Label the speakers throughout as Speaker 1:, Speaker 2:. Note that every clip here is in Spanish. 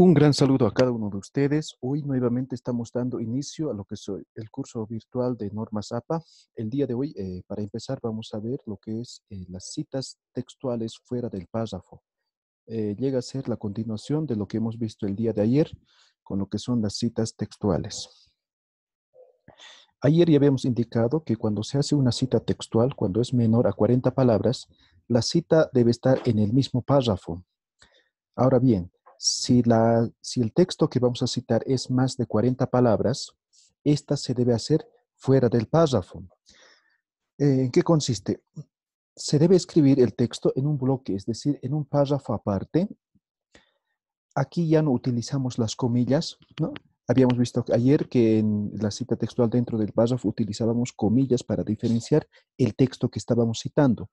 Speaker 1: Un gran saludo a cada uno de ustedes. Hoy nuevamente estamos dando inicio a lo que es el curso virtual de normas APA. El día de hoy, eh, para empezar, vamos a ver lo que es eh, las citas textuales fuera del párrafo. Eh, llega a ser la continuación de lo que hemos visto el día de ayer con lo que son las citas textuales. Ayer ya habíamos indicado que cuando se hace una cita textual, cuando es menor a 40 palabras, la cita debe estar en el mismo párrafo. Ahora bien, si, el texto que vamos a citar es más de 40 palabras, esta se debe hacer fuera del párrafo. Eh, ¿En qué consiste? Se debe escribir el texto en un bloque, es decir, en un párrafo aparte. Aquí ya no utilizamos las comillas, Habíamos visto ayer que en la cita textual dentro del párrafo utilizábamos comillas para diferenciar el texto que estábamos citando.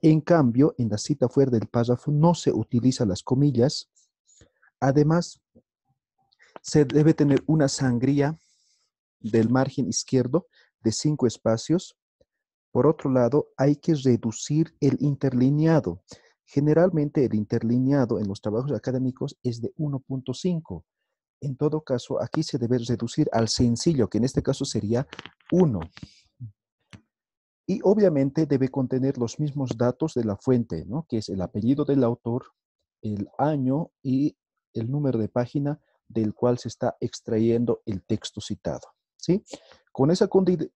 Speaker 1: En cambio, en la cita fuera del párrafo no se utilizan las comillas, Además, se debe tener una sangría del margen izquierdo de cinco espacios. Por otro lado, hay que reducir el interlineado. Generalmente el interlineado en los trabajos académicos es de 1.5. En todo caso, aquí se debe reducir al sencillo, que en este caso sería 1. Y obviamente debe contener los mismos datos de la fuente, ¿no? que es el apellido del autor, el año y el número de página del cual se está extrayendo el texto citado. ¿sí? Con esa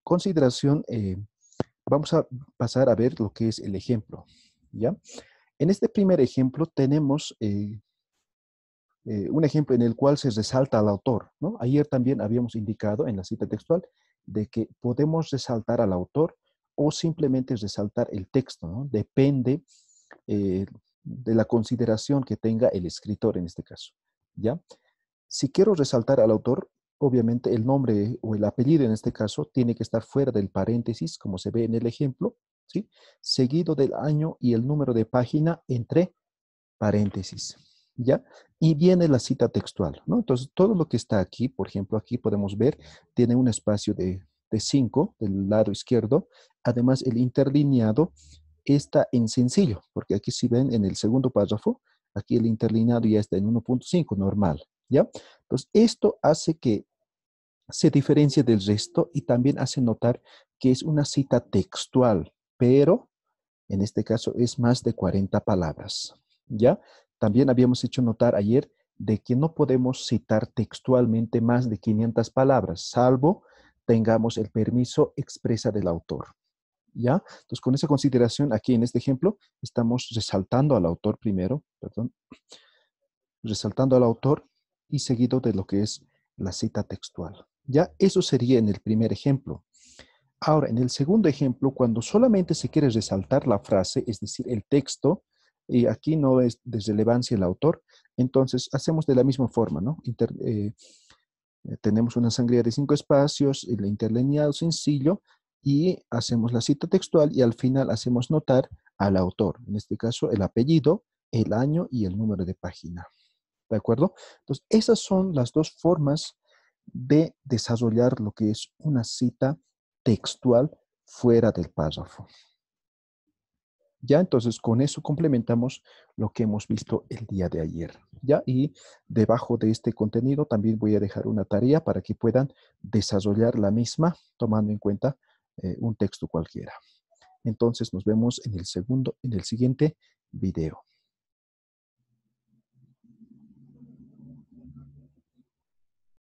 Speaker 1: consideración eh, vamos a pasar a ver lo que es el ejemplo. ¿ya? En este primer ejemplo tenemos eh, eh, un ejemplo en el cual se resalta al autor. Ayer también habíamos indicado en la cita textual de que podemos resaltar al autor o simplemente resaltar el texto. Depende de la consideración que tenga el escritor en este caso. ¿ya? Si quiero resaltar al autor, obviamente el nombre o el apellido en este caso tiene que estar fuera del paréntesis, como se ve en el ejemplo, ¿sí? seguido del año y el número de página entre paréntesis. ¿Ya? Y viene la cita textual, ¿no? Entonces, todo lo que está aquí, por ejemplo, aquí podemos ver, tiene un espacio de 5 del lado izquierdo. Además, el interlineado está en sencillo, porque aquí si ven en el segundo párrafo, aquí el interlineado ya está en 1.5 normal, ¿ya? Entonces, esto hace que se diferencie del resto y también hace notar que es una cita textual, pero en este caso es más de 40 palabras, ¿ya? También habíamos hecho notar ayer de que no podemos citar textualmente más de 500 palabras, salvo tengamos el permiso expresa del autor. ¿Ya? Entonces, con esa consideración, aquí en este ejemplo, estamos resaltando al autor primero, perdón, resaltando al autor y seguido de lo que es la cita textual. ¿Ya? Eso sería en el primer ejemplo. Ahora, en el segundo ejemplo, cuando solamente se quiere resaltar la frase, es decir, el texto, y aquí no es de relevancia el autor, entonces hacemos de la misma forma, ¿no? Eh, tenemos una sangría de cinco espacios, el interlineado sencillo, y hacemos la cita textual y al final hacemos notar al autor, en este caso el apellido, el año y el número de página. ¿De acuerdo? Entonces, esas son las dos formas de desarrollar lo que es una cita textual fuera del párrafo. Ya, entonces con eso complementamos lo que hemos visto el día de ayer. Ya, y debajo de este contenido también voy a dejar una tarea para que puedan desarrollar la misma tomando en cuenta eh, un texto cualquiera. Entonces nos vemos en el segundo, en el siguiente video.